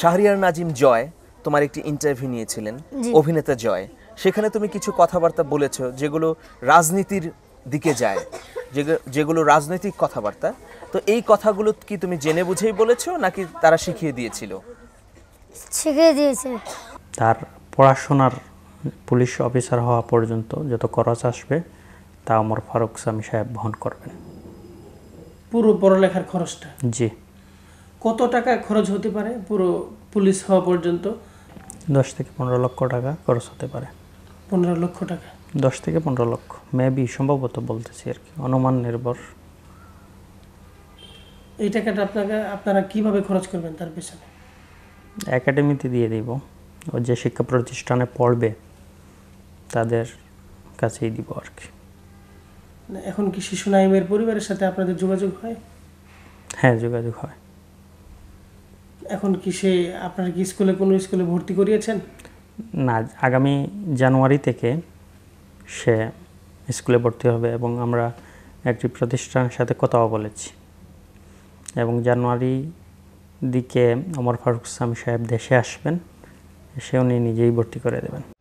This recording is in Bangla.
শাহরিয়ার নাজিম জয় তোমার একটি ইন্টারভিউ নিয়েছিলেন অভিনেতা জয় সেখানে তুমি কিছু কথাবার্তা বলেছ যেগুলো রাজনীতির দিকে যায় যেগুলো রাজনৈতিক কথাবার্তা তো এই কথাগুলো কি তুমি জেনে বুঝেই বলেছো নাকি তারা শিখিয়ে দিয়েছিল শিখিয়ে দিয়েছে তার পড়াশোনার পুলিশ অফিসার হওয়া পর্যন্ত যত খরচ আসবে তা আমার ফারুক সামি সাহেব বহন করবেন পুরো পড়ালেখার খরচটা জি কত টাকা খরচ হতে পারে পুরো পুলিশ হওয়া পর্যন্ত দশ থেকে পনেরো লক্ষ টাকা খরচ হতে পারে পনেরো লক্ষ টাকা দশ থেকে পনেরো লক্ষ মেবি সম্ভবত বলতেছি আর কি অনুমান নির্ভর এই টাকাটা আপনাকে আপনারা কিভাবে খরচ করবেন তার পেছনে একাডেমিতে দিয়ে দিব ও যে শিক্ষা প্রতিষ্ঠানে পড়বে তাদের কাছেই দিব আর কি এখন কি শিশু নাইমের পরিবারের সাথে আপনাদের যোগাযোগ হয় হ্যাঁ যোগাযোগ হয় এখন কি সে আপনার কি স্কুলে কোনো স্কুলে ভর্তি করিয়েছেন না আগামী জানুয়ারি থেকে সে স্কুলে ভর্তি হবে এবং আমরা একটি প্রতিষ্ঠানের সাথে কথাও বলেছি এবং জানুয়ারি দিকে অমর ফারুক সাহেব দেশে আসবেন সে উনি নিজেই ভর্তি করে দেবেন